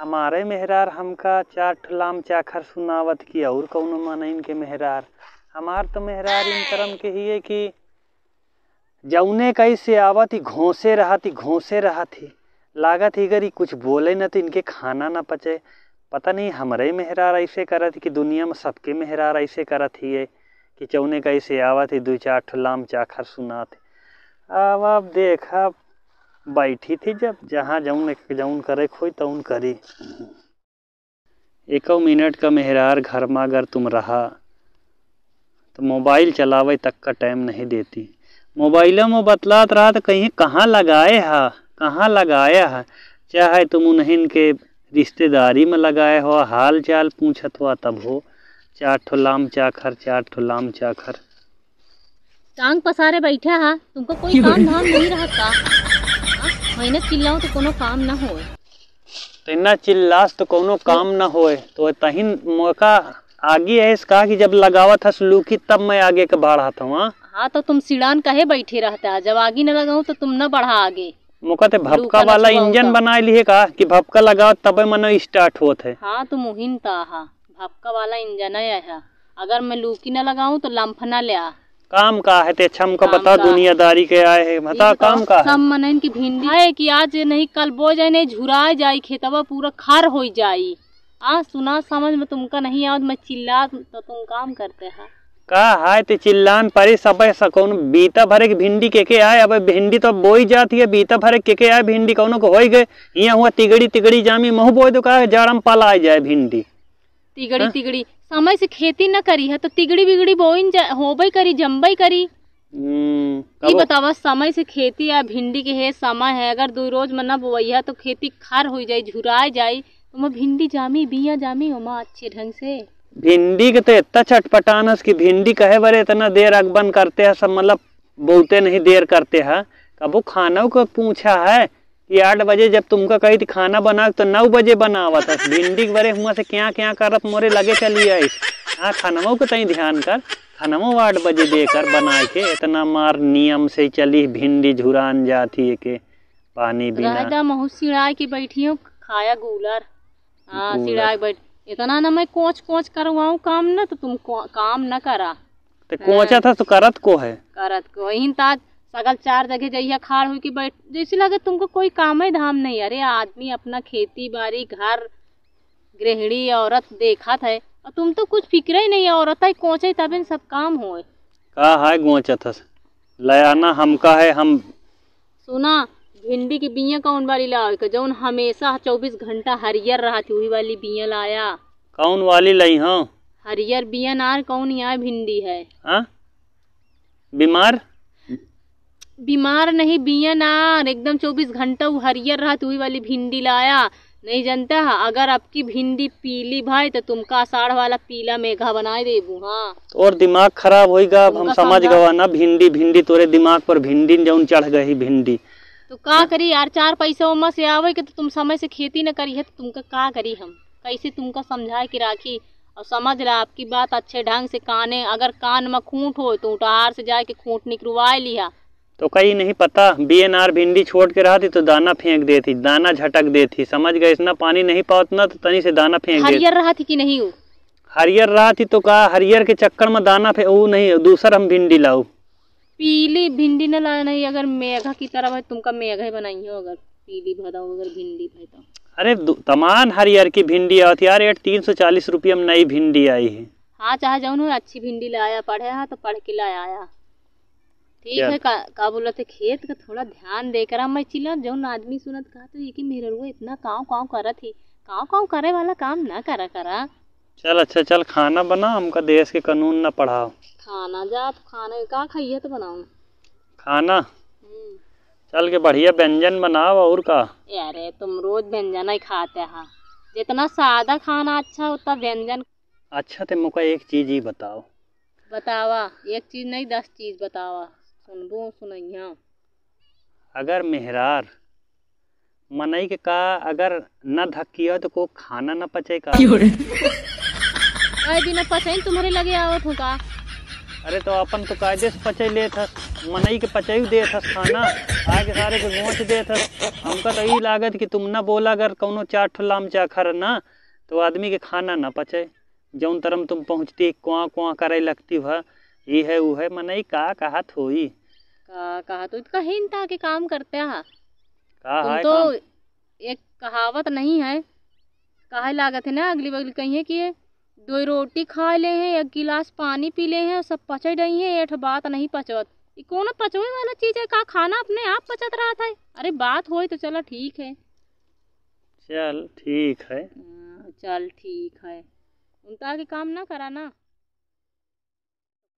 हमारे मेहरार हमका चार ठुलाम चाखर सुनावत की और कौन माना इनके मेहरार हमार तो मेहरार इन तरम के ही है कि जौने कैसे से आवत ही घोंसे रहती घोंसे रहती लागत ही अगर कुछ बोले न तो इनके खाना ना पचे पता नहीं हमारे मेहरार ऐसे करत कि दुनिया में सबके मेहरार ऐसे करत ही है कि चौने कैसे आवत ही दो चार ठुलाम चाखर सुनात अब अब बैठी थी जब जहाँ जऊन जऊन करे खोई तऊन करी एक मिनट का मेहरार घर में अगर तुम रहा तो मोबाइल चलावे तक का टाइम नहीं देती मोबाइलों में बतलात रहा तो कहीं कहाँ लगाए हा कहाँ लगाया है चाहे तुम उन्हें के रिश्तेदारी में लगाए हो हाल चाल पूछत हुआ तब हो चार ठो लाम चाखर चार ठो लाम चाखर टांग पसारे बैठा है तुमको कोई काम धाम नहीं रहा मेहनत चिल्लाओ तो कोनो काम ना होए तो इतना चिल्लास तो कोनो काम ना होए तो तहिन मौका आगे है इसका कि जब लगावा था सुलूकी तब मैं आगे का बढ़ा था वहाँ हाँ तो तुम सिड़ान कहे बैठे रहता जब आगे न लगाऊ तो तुम न बढ़ा आगे मुकते भपका वाला इंजन तो। बनाए लिए का कि भपका लगाओ तब मनो स्टार्ट होते है हाँ तो मुहिन ता हाँ। भपका वाला इंजन है अगर मैं लूकी न लगाऊं तो लम्फना ले आ काम का है ते छम हमको बता दुनियादारी के आए है बता काम का सब मन इनकी भिंडी है कि आज नहीं कल बो जाए नहीं झुरा जाए खेतवा पूरा खार हो जाए आज सुना समझ में तुमका नहीं आज मैं चिल्ला तो तुम काम करते है का हाय ते चिल्लान परी सब सकोन बीता भरे की भिंडी के के आए अब भिंडी तो बोई जाती है बीता भरे के के आए भिंडी कौनों को हो गए यहाँ हुआ तिगड़ी तिगड़ी जामी महू बोई दो का जाड़म पला आ जाए भिंडी तिगड़ी हाँ? तिगड़ी समय से खेती न करी है तो तिगड़ी बिगड़ी बोइन होबई करी जम्बई करी ये हम्म, बतावा समय से खेती है भिंडी के है समय है अगर दो रोज में न मना है तो खेती खार हो जाए झुराए जाए तो मैं भिंडी जामी बिया जामी उमा अच्छे ढंग से भिंडी के तो इतना चटपटानस की भिंडी कहे बारे इतना देर अगबन करते है सब मतलब बहुते नहीं देर करते है कबू खाना को पूछा है कि आठ बजे जब तुमका कही थी खाना बना तो नौ बजे बनावा था भिंडी के बरे हुआ से क्या क्या कर मोरे लगे चली आई हाँ खानवों को तई ध्यान कर खानवो आठ बजे देकर बना के इतना मार नियम से चली भिंडी झुरान जाती है के पानी बिना महू सिड़ाई की बैठी हूँ खाया गूलर हाँ सिड़ाई बैठ इतना ना मैं कोच कोच करवाऊ काम ना तो तुम काम ना करा तो कोचा हाँ। था तो करत को है करत को इन तात सगल चार जगह जइए खाड़ हो कि बैठ जैसे लगे तुमको कोई काम ही धाम नहीं अरे आदमी अपना खेती बाड़ी घर गृहिणी औरत देखा था और तुम तो कुछ फिक्र ही नहीं औरत है कोचे तब सब काम हो का है था लयाना हमका है हम सुना भिंडी की बिया कौन वाली लाओ जौन हमेशा चौबीस घंटा हरियर रहा थी वही वाली बिया लाया कौन वाली लाई हो हरियर बिया नार कौन यहाँ भिंडी है आ? हाँ? बीमार बीमार नहीं बिया ना एकदम चौबीस घंटा वो हरियर रहा तुही वाली भिंडी लाया नहीं जानता अगर आपकी भिंडी पीली भाई तो तुमका आषाढ़ वाला पीला मेघा बनाए दे हाँ और दिमाग खराब होगा हम समझ गवा ना भिंडी भिंडी तोरे दिमाग पर भिंडी जो चढ़ गई भिंडी तो का करी यार चार पैसा उमा से आवे के तो तुम समय से खेती न करी है तो तुमका का करी हम कैसे तुमका समझाए कि राखी और समझ ला आपकी बात अच्छे ढंग से काने अगर कान में खूंट हो तो उठार से जाके खूंट निकलवा लिया तो कहीं नहीं पता बी एन आर भिंडी छोड़ के रहा थी तो दाना फेंक देती दाना झटक देती समझ गए इतना पानी नहीं पातना तो तनी से दाना फेंक हरियर रहा थी कि नहीं वो हरियर रहा थी तो कहा हरियर के चक्कर में दाना फे वो नहीं दूसर हम भिंडी लाऊ पीली भिंडी न लाना नहीं अगर मेघा की तरह है तुमका मेघा ही बनाई हो अगर पीली भदाओ अगर भिंडी भाई तो अरे तमाम हरियर की भिंडी आती यार रेट तीन सौ चालीस रुपये में नई भिंडी आई है हाँ चाहे जाऊन अच्छी भिंडी लाया पढ़े हाँ तो पढ़ के लाया ठीक है का, बोला थे खेत का थोड़ा ध्यान देकर मैं चिल्ला जो आदमी सुनत कहा तो ये कि मेरे रुआ इतना काव काव रहा थी काव काव करे वाला काम ना करा करा चल अच्छा चल खाना बना हमका देश के कानून ना पढ़ाओ खाना जा खाना का खाइए तो बनाओ खाना हम्म। चल के बढ़िया व्यंजन बनाओ और का अरे तुम रोज व्यंजन ही खाते हैं जितना सादा खाना अच्छा उतना व्यंजन अच्छा तो मुका एक चीज ही बताओ बतावा एक चीज नहीं दस चीज बतावा अगर मेहरार मनई के का अगर न धकियो तो को खाना न पचे का अरे बिना पचे तुम्हारे लगे आवत हो का अरे तो अपन तो कायदे से पचे ले था मनई के पचई दे था खाना आगे सारे के गोच दे था हमका तो यही लागत कि तुम ना बोला अगर कौनो चाट लाम चाखर ना तो आदमी के खाना ना पचे जौन तरम तुम पहुँचती कुआ कुआ करे लगती भा ये है वो है मनई का कहा थोई का कहा तो इतका हिन था कि काम करते हा का तुम तो काम? एक कहावत नहीं है कहा लागत है ना अगली बगली कही है कि दो रोटी खा ले हैं एक गिलास पानी पी ले हैं सब पचे रही है एठ बात नहीं पचवत ये कौन पचवे वाला चीज है का खाना अपने आप पचत रहा था अरे बात हो तो चलो ठीक है चल ठीक है हाँ, चल ठीक है उनका के काम ना कराना